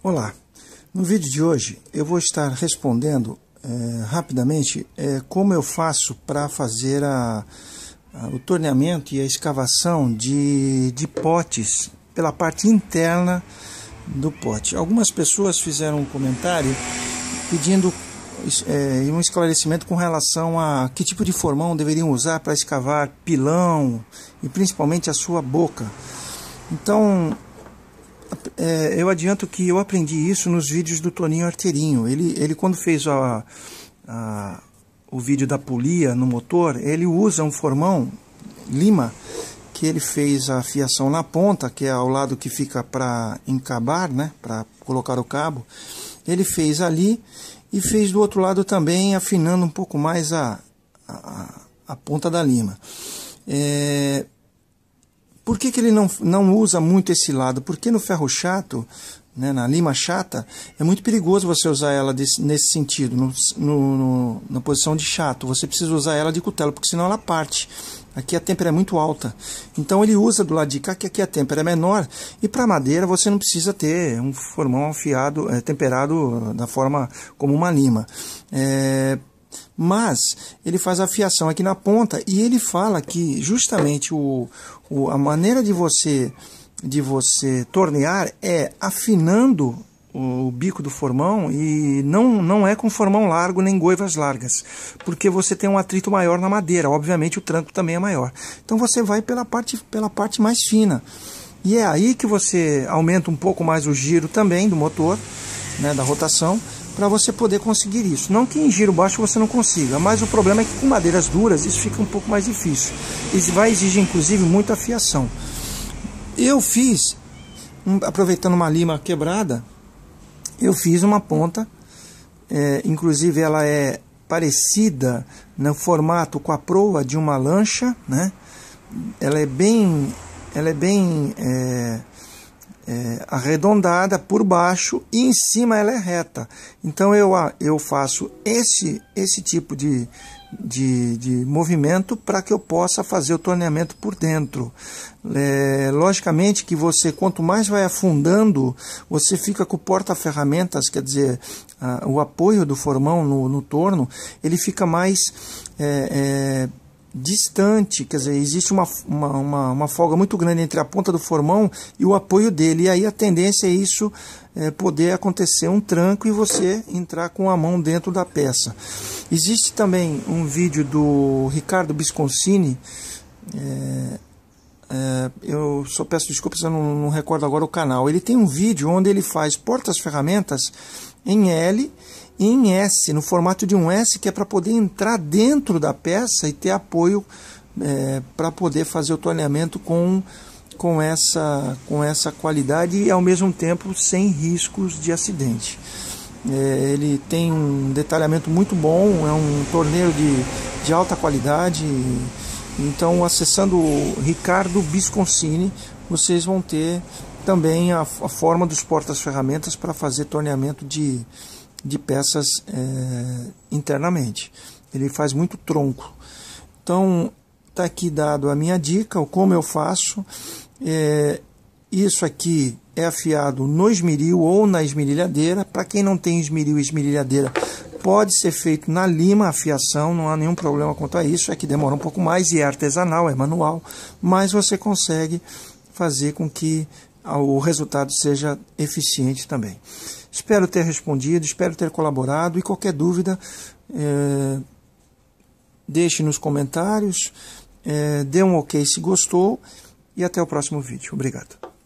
Olá, no vídeo de hoje eu vou estar respondendo é, rapidamente é, como eu faço para fazer a, a, o torneamento e a escavação de, de potes pela parte interna do pote. Algumas pessoas fizeram um comentário pedindo é, um esclarecimento com relação a que tipo de formão deveriam usar para escavar pilão e principalmente a sua boca. Então, é, eu adianto que eu aprendi isso nos vídeos do Toninho Arteirinho. Ele, ele quando fez a, a, o vídeo da polia no motor, ele usa um formão lima que ele fez a fiação na ponta, que é ao lado que fica para encabar, né, para colocar o cabo. Ele fez ali e fez do outro lado também, afinando um pouco mais a, a, a ponta da lima. É, por que, que ele não, não usa muito esse lado? Porque no ferro chato, né, na lima chata, é muito perigoso você usar ela desse, nesse sentido, no, no, na posição de chato. Você precisa usar ela de cutelo, porque senão ela parte. Aqui a têmpera é muito alta. Então ele usa do lado de cá, que aqui a têmpera é menor. E para madeira você não precisa ter um formão afiado, é, temperado da forma como uma lima. É, mas ele faz a fiação aqui na ponta e ele fala que justamente o, o, a maneira de você de você tornear é afinando o, bico do formão e não, não é com formão largo nem goivas largas, porque você tem um atrito maior na madeira, obviamente o tranco também é maior. Então você vai pela parte, pela parte mais fina. E é aí que você aumenta um pouco mais o giro também do motor, né, da rotação, para você poder conseguir isso. Não que em giro baixo você não consiga, mas o problema é que com madeiras duras isso fica um pouco mais difícil. Isso vai exigir inclusive muita afiação. Eu fiz, aproveitando uma lima quebrada, eu fiz uma ponta, é, inclusive ela é parecida no formato com a proa de uma lancha, né? Ela é bem, ela é bem é, é, arredondada por baixo e em cima ela é reta. Então eu, eu faço esse, esse tipo de, de, de movimento para que eu possa fazer o torneamento por dentro. É, logicamente que você, quanto mais vai afundando, você fica com o porta-ferramentas, quer dizer, a, o apoio do formão no, no torno, ele fica mais. É, é distante, quer dizer, existe uma, uma, uma, uma, folga muito grande entre a ponta do formão e o apoio dele, e aí a tendência é isso é, poder acontecer um tranco e você entrar com a mão dentro da peça. Existe também um vídeo do Ricardo Bisconcini, é, é, eu só peço desculpas, eu não, não recordo agora o canal. Ele tem um vídeo onde ele faz portas-ferramentas em L e em S, no formato de um S, que é para poder entrar dentro da peça e ter apoio é, para poder fazer o torneamento com, com, essa, com essa qualidade e ao mesmo tempo sem riscos de acidente. É, ele tem um detalhamento muito bom, é um torneio de, de alta qualidade. Então, acessando o Ricardo Bisconcini, vocês vão ter também a, a forma dos portas-ferramentas para fazer torneamento de, de peças é, internamente. Ele faz muito tronco. Então, está aqui dado a minha dica, como eu faço. É, isso aqui é afiado no esmeril ou na esmerilhadeira. Para quem não tem esmeril e esmerilhadeira, pode ser feito na lima a afiação, não há nenhum problema quanto a isso. É que demora um pouco mais e é artesanal, é manual, mas você consegue fazer com que o resultado seja eficiente também. Espero ter respondido, espero ter colaborado e qualquer dúvida, é, deixe nos comentários, é, dê um ok se gostou e até o próximo vídeo. Obrigado.